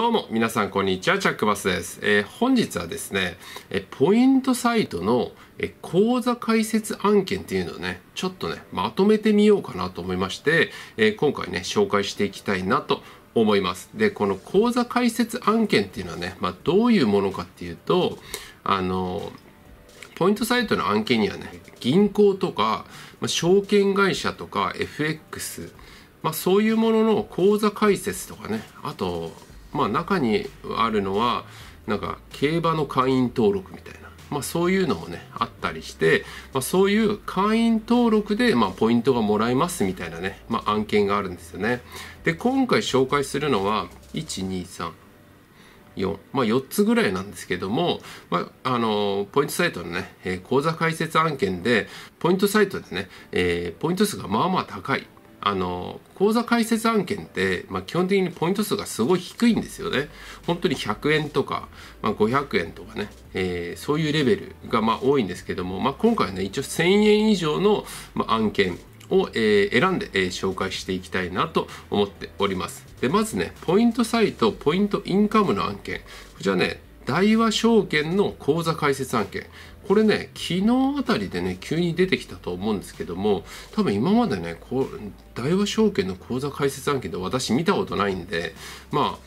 どうも皆さんこんにちはチャックバスです、えー、本日はですね、えポイントサイトの、え座開設案件っていうのをねちょっとねまとめてみようかなと思いまして、えー、今回ね紹介していきたいなと思いますでこの口座開設案件っていうのはね、まあ、どういうものかっていうとあのポイントサイトの案件にはね銀行とか、まあ、証券会社とか FX まあ、そういうものの口座開設とかねあとまあ、中にあるのはなんか競馬の会員登録みたいな、まあ、そういうのもねあったりして、まあ、そういう会員登録で、まあポイントがもらえますみたいなね、まあ、案件があるんですよねで今回紹介するのは1234まあ、4つぐらいなんですけども、まああのポイントサイトのね、えー、口座開設案件でポイントサイトでね、えー、ポイント数がまあまあ高いあの口座開設案件って、まあ、基本的にポイント数がすごい低いんですよね。本当に100円とか、まあ、500円とかね、えー、そういうレベルがまあ多いんですけども、まあ、今回はね一応1000円以上の案件を、えー、選んで、えー、紹介していきたいなと思っております。でまずねポイントサイトポイントインカムの案件こちらね大和証券の口座開設案件これね昨日あたりでね急に出てきたと思うんですけども多分今までねこう大和証券の口座開設案件って私見たことないんでまあ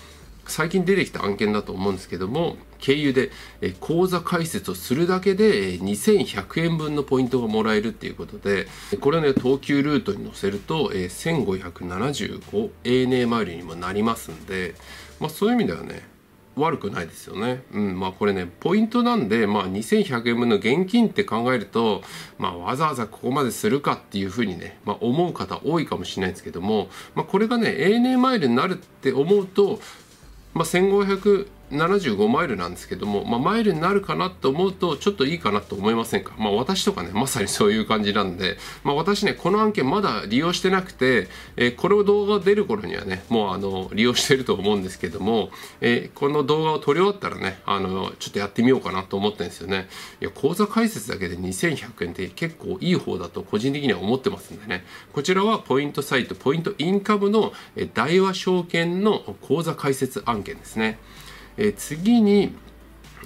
最近出てきた案件だと思うんですけども経由で口座開設をするだけで2100円分のポイントがもらえるっていうことでこれをね東急ルートに載せると 1575ANA マイルにもなりますんで、まあ、そういう意味ではね悪くないですよね。うん、まあこれね、ポイントなんで、まあ2100円分の現金って考えると、まあわざわざここまでするかっていうふうにね、まあ思う方多いかもしれないんですけども、まあこれがね、ANA マイルになるって思うと、まあ1500 75マイルなんですけども、まあ、マイルになるかなと思うとちょっといいかなと思いませんか、まあ、私とかねまさにそういう感じなんで、まあ、私ねこの案件まだ利用してなくて、えー、この動画が出る頃にはねもうあの利用してると思うんですけども、えー、この動画を撮り終わったらねあのちょっとやってみようかなと思ってるんですよねいや口座開設だけで2100円って結構いい方だと個人的には思ってますんでねこちらはポイントサイトポイントインカムの大和証券の口座開設案件ですねえ次に、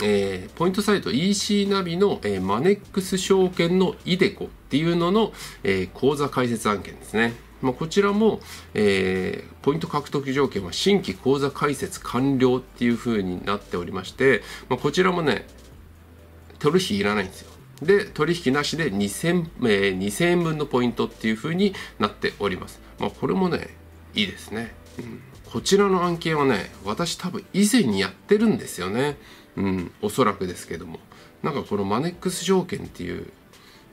えー、ポイントサイト EC ナビの、えー、マネックス証券の ideco っていうのの、えー、口座開設案件ですね。まあ、こちらも、えー、ポイント獲得条件は新規口座開設完了っていうふうになっておりまして、まあ、こちらもね、取引いらないんですよ。で、取引なしで2000、えー、2000円分のポイントっていうふうになっております。まあ、これもね、いいですね、うん、こちらの案件はね私多分以前にやってるんですよねうんおそらくですけどもなんかこのマネックス条件っていう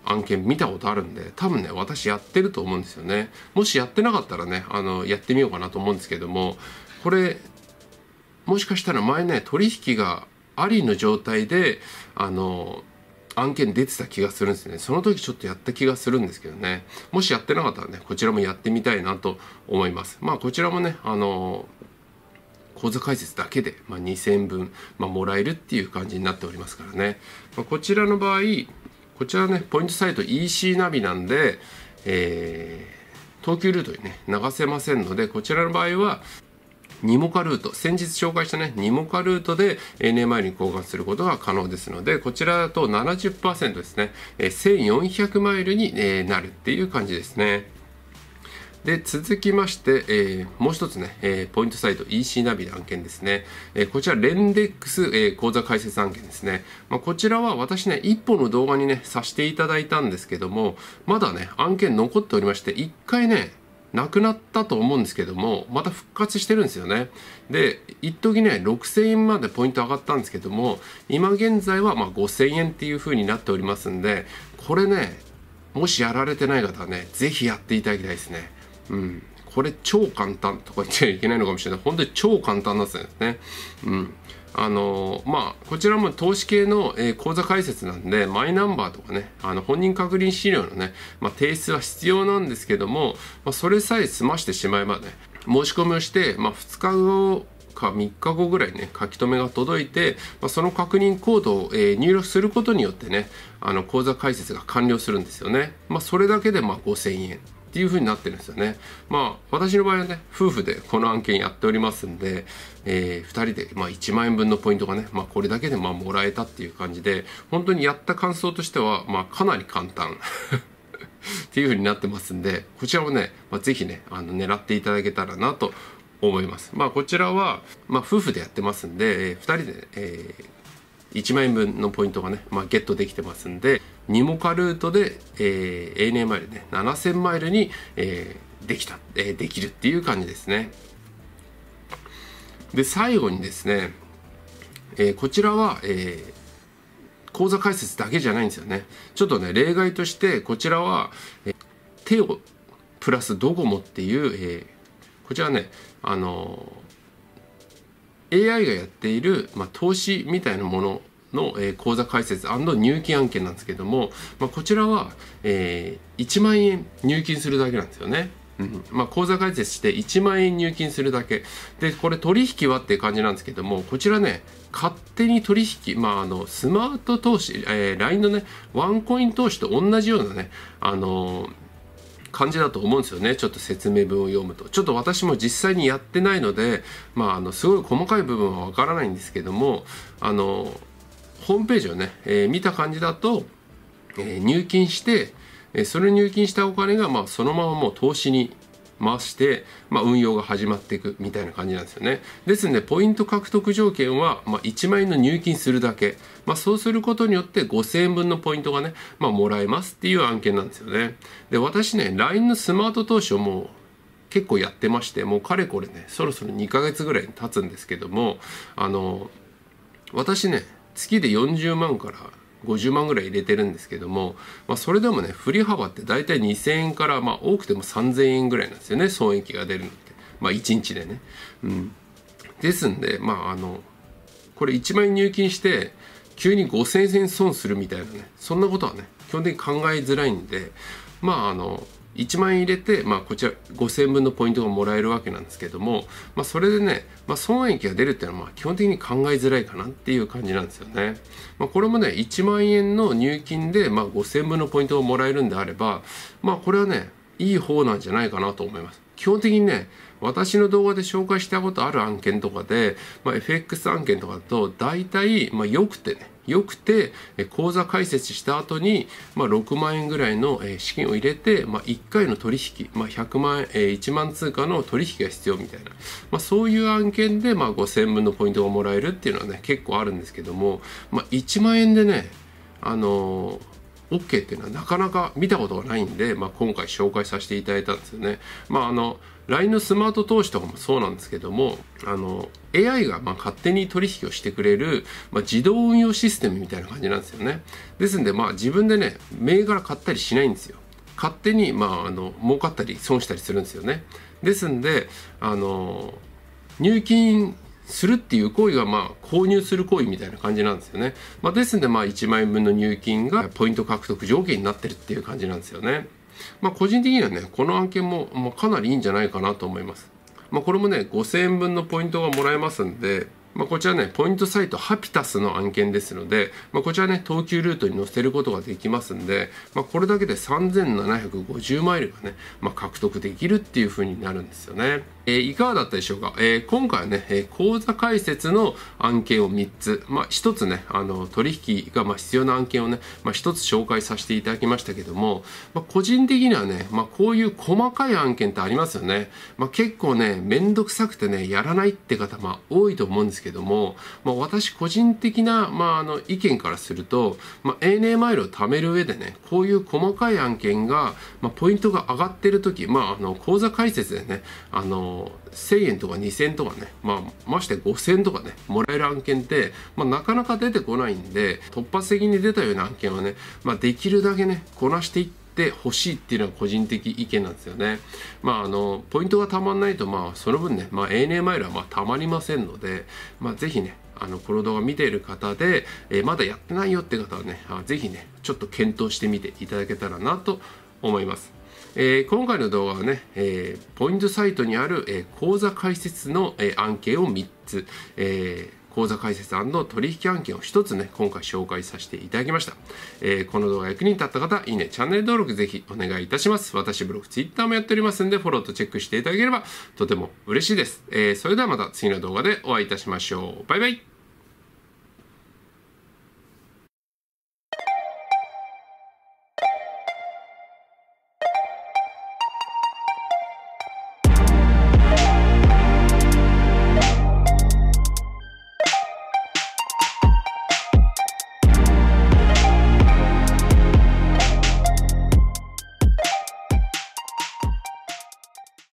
案件見たことあるんで多分ね私やってると思うんですよねもしやってなかったらねあのやってみようかなと思うんですけどもこれもしかしたら前ね取引がありの状態であの案件出てた気がするんですね。その時ちょっとやった気がするんですけどね。もしやってなかったらね、こちらもやってみたいなと思います。まあこちらもね、あの口座開設だけで、まあ、2000分、まあ、もらえるっていう感じになっておりますからね。まあ、こちらの場合、こちらね、ポイントサイト EC ナビなんで、えー、東急ルートにね、流せませんので、こちらの場合は、ニモカルート、先日紹介したね、ニモカルートで NMI に交換することが可能ですので、こちらだと70%ですね、1400マイルになるっていう感じですね。で続きまして、えー、もう一つね、えー、ポイントサイト EC ナビの案件ですね、えー、こちらレンデックス、え口座開設案件ですね、まあ、こちらは私ね一本の動画にねさせていただいたんですけどもまだね案件残っておりまして一回ねなくなったと思うんですけどもまた復活してるんですよねで一時ね6000円までポイント上がったんですけども今現在はま5000円っていう風になっておりますんでこれねもしやられてない方はね是非やっていただきたいですねうんこれ超簡単とか言っちゃいけないのかもしれない本当に超簡単なんですよねうんあのまあこちらも投資系の、え口座開設なんでマイナンバーとかねあの本人確認資料のね、まあ、提出は必要なんですけども、まあ、それさえ済ましてしまえばね申し込みをして、まあ、2日後か3日後ぐらいね書き留めが届いて、まあ、その確認コードを、え入力することによってねあの口座開設が完了するんですよね、まあ、それだけでまあ5000円っていう風になってるんですよね。まあ私の場合はね夫婦でこの案件やっておりますんで、えー、2人で、まあ、1万円分のポイントがね、まあ、これだけでまあもらえたっていう感じで本当にやった感想としては、まあ、かなり簡単 っていう風になってますんでこちらもね、まあ、是非ねあの狙っていただけたらなと思います。まあ、こちらは、まあ、夫婦でやってますんで、えー、2人で、えー、1万円分のポイントがね、まあ、ゲットできてますんでニモカルートで、えー、ANA マイルね7000マイルに、えー、できた、えー、できるっていう感じですねで最後にですね、えー、こちらは、えー、講座解説だけじゃないんですよねちょっとね例外としてこちらは、えー、手をプラスドコモっていう、えー、こちらねあのー、AI がやっている、まあ、投資みたいなものの、え口座開設入金案件なんですけども、まあ、こちらは、えー、1万円入金するだけなんですよね。うん、まあ、口座開設して1万円入金するだけでこれ取引はって感じなんですけどもこちらね勝手に取引、まあ、あのスマート投資、えー、LINE のねワンコイン投資と同じようなね、あのー感じだと思うんですよねちょっと説明文を読むとちょっと私も実際にやってないのでまああのすごい細かい部分はわからないんですけどもあのホームページをね、えー、見た感じだと、えー、入金して、えそれ入金したお金が、まあ、そのままもう投資に回して、まあ、運用が始まっていくみたいな感じなんですよね。ですので、ポイント獲得条件は、まあ、1万円の入金するだけ。まあ、そうすることによって5000円分のポイントがね、まあ、もらえますっていう案件なんですよね。で、私ね、LINE のスマート投資をもう結構やってまして、もうかれこれね、そろそろ2ヶ月ぐらい経つんですけども、あの、私ね、月で40万から50万ぐらい入れてるんですけども、まあ、それでもね振り幅って大体2000円から、まあ、多くても3000円ぐらいなんですよね損益が出るのってまあ1日でね、うん、ですんでまああのこれ1万円入金して急に5000円損するみたいなねそんなことはね基本的に考えづらいんでまああの1万円入れて、まあ、こちら5000分のポイントがもらえるわけなんですけども、まあ、それでね、まあ、損益が出るっていうのはまあ基本的に考えづらいかなっていう感じなんですよね。まあ、これもね1万円の入金で、まあ、5000分のポイントをもらえるんであれば、まあ、これはねいい方なんじゃないかなと思います。基本的にね私の動画で紹介したことある案件とかで、まあ、FX 案件とかだと大体、まあ、よくてねよくて、口座開設した後に、まあ、6万円ぐらいの、資金を入れて、まあ、1回の取引、まあ、100万円、1万通貨の取引が必要みたいな、まあ、そういう案件で、まあ、5000分のポイントがもらえるっていうのはね、結構あるんですけども、まあ、1万円でね、あのー OK っていうのはなかなか見たことがないんで、まあ、今回紹介させていただいたんですよね。まあ、あの LINE のスマート投資とかもそうなんですけども、あの、AI がま勝手に取引をしてくれる、まあ、自動運用システムみたいな感じなんですよね。ですんで、まあ自分でね、銘柄買ったりしないんですよ。勝手に、まあ、あの、儲かったり損したりするんですよね。ですんで、あの、入金するっていう行為がまあ購入する行為みたいな感じなんですよね。まあ、ですんでまあ1万円分の入金がポイント獲得条件になってるっていう感じなんですよね。まあ、個人的にはね、この案件も、まあ、かなりいいんじゃないかなと思います。まあ、これもね、5000円分のポイントがもらえますんで、まあ、こちらね、ポイントサイトハピタスの案件ですので、まあ、こちらね、東急ルートに載せることができますんで、まあ、これだけで3750マイルがね、まあ、獲得できるっていう風になるんですよね。えー、いかがだったでしょうか、えー、今回はね、え口座開設の案件を3つ、まあ、1つね、あの取引がま必要な案件をね、まあ、1つ紹介させていただきましたけども、まあ、個人的にはね、まこういう細かい案件ってありますよね。ま結構ね、めんどくさくてね、やらないって方、ま多いと思うんですけどですけども、まあ、私個人的な、まあ、あの意見からすると、まあ、ANA マイルを貯める上でねこういう細かい案件が、まあ、ポイントが上がってる時、まあ、あの口座開設でねあの1000円とか2000円とかね、まあ、まして5000円とかねもらえる案件って、まあ、なかなか出てこないんで突発的に出たような案件はね、まあ、できるだけねこなしていってってほしいっていうのは個人的意見なんですよね。まああのポイントがたまんないとまあその分ね、まあ、ANA マイルはまあたまりませんので、まあ、ぜひねあのこの動画見ている方で、えー、まだやってないよって方はね是非ねちょっと検討してみていただけたらなと思います。えー、今回の動画はね、えー、ポイントサイトにある、えー、講座解説の、え案件を3つ、えー口座開設取引案件を1つね、今回紹介させていただきました。えー、この動画役に立った方、いいね、チャンネル登録ぜひお願いいたします。私ブログ、ツイッターもやっておりますんで、フォローとチェックしていただければとても嬉しいです。えー、それではまた次の動画でお会いいたしましょう。バイバイ。